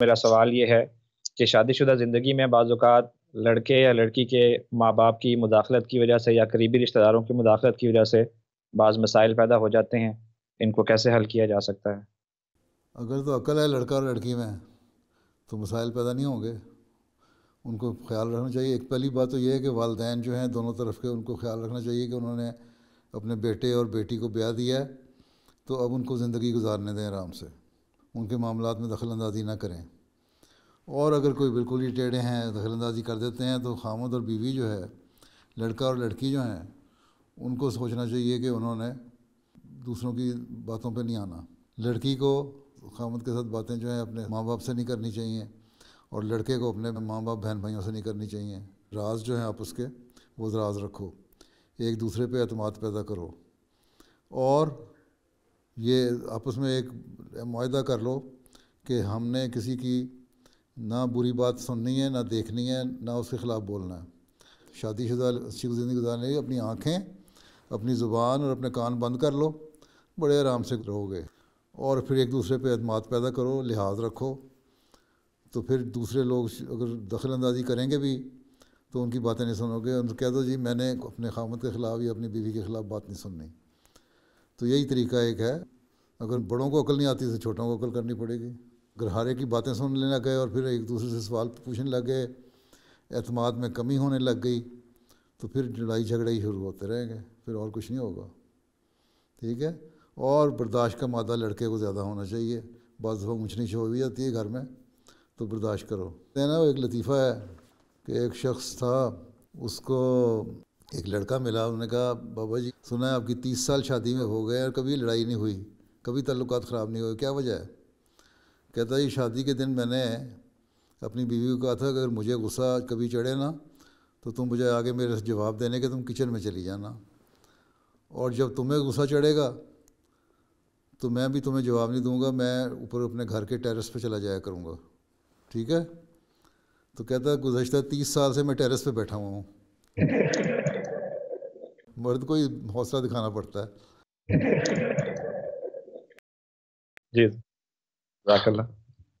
मेरा सवाल ये है कि शादीशुदा ज़िंदगी में बाज़ात लड़के या लड़की के माँ बाप की मुदाखलत की वजह से या करीबी रिश्तेदारों की मुदाखलत की वजह से बाज़ मसाइल पैदा हो जाते हैं इनको कैसे हल किया जा सकता है अगर तो अकल है लड़का और लड़की में तो मसाइल पैदा नहीं होंगे उनको ख्याल रखना चाहिए एक पहली बात तो यह है कि वालदेन जो हैं दोनों तरफ के उनको ख्याल रखना चाहिए कि उन्होंने अपने बेटे और बेटी को ब्याह दिया है तो अब उनको ज़िंदगी गुजारने दें आराम से उनके मामला में दखल अंदाजी ना करें और अगर कोई बिल्कुल ही टेढ़े हैं दखल अंदाजी कर देते हैं तो खामद और बीवी जो है लड़का और लड़की जो हैं उनको सोचना चाहिए कि उन्होंने दूसरों की बातों पर नहीं आना लड़की को खामद के साथ बातें जो हैं अपने माँ बाप से नहीं करनी चाहिए और लड़के को अपने माँ बाप बहन भाइयों से नहीं करनी चाहिए राज जो हैं आप उसके वो राज रखो एक दूसरे पे अतमाद पैदा करो और ये आपस में एक माहा कर लो कि हमने किसी की ना बुरी बात सुननी है ना देखनी है ना उसके ख़िलाफ़ बोलना है शुदा अच्छी ज़िंदगी गुजारने की अपनी आँखें अपनी ज़ुबान और अपने कान बंद कर लो बड़े आराम से रहोगे और फिर एक दूसरे पे अतमाद पैदा करो लिहाज रखो तो फिर दूसरे लोग अगर दखल अंदाजी करेंगे भी तो उनकी बातें नहीं सुनोगे उनको कह दो जी मैंने अपने खामत के ख़िलाफ़ या अपनी बीवी के ख़िलाफ़ बात नहीं सुननी तो यही तरीका एक है अगर बड़ों को अकल नहीं आती तो छोटों को अकल करनी पड़ेगी एक की बातें सुनने लग गए और फिर एक दूसरे से सवाल पूछने लग गए अतमाद में कमी होने लग गई तो फिर लड़ाई झगड़े ही शुरू होते रहेंगे फिर और कुछ नहीं होगा ठीक है और बर्दाश्त का मादा लड़के को ज़्यादा होना चाहिए बाद दफ़ा ऊँच नीच हो भी जाती है घर में तो बर्दाश्त करो ना एक लतीफ़ा है कि एक शख्स था उसको एक लड़का मिला उन्होंने कहा बाबा जी सुना है आपकी तीस साल शादी में हो गए और कभी लड़ाई नहीं हुई कभी तल्लुक ख़राब नहीं हुए क्या वजह है कहता जी शादी के दिन मैंने अपनी बीवी को कहा था अगर मुझे गुस्सा कभी चढ़े ना तो तुम मुझे आगे मेरे जवाब देने के तुम किचन में चली जाना और जब तुम्हें गुस्सा चढ़ेगा तो मैं भी तुम्हें जवाब नहीं दूंगा मैं ऊपर अपने घर के टेरेस पे चला जाया करूँगा ठीक है तो कहता गुजशत तीस साल से मैं टेरेस पे बैठा हुआ हूँ मर्द को ही हौसला दिखाना पड़ता है जी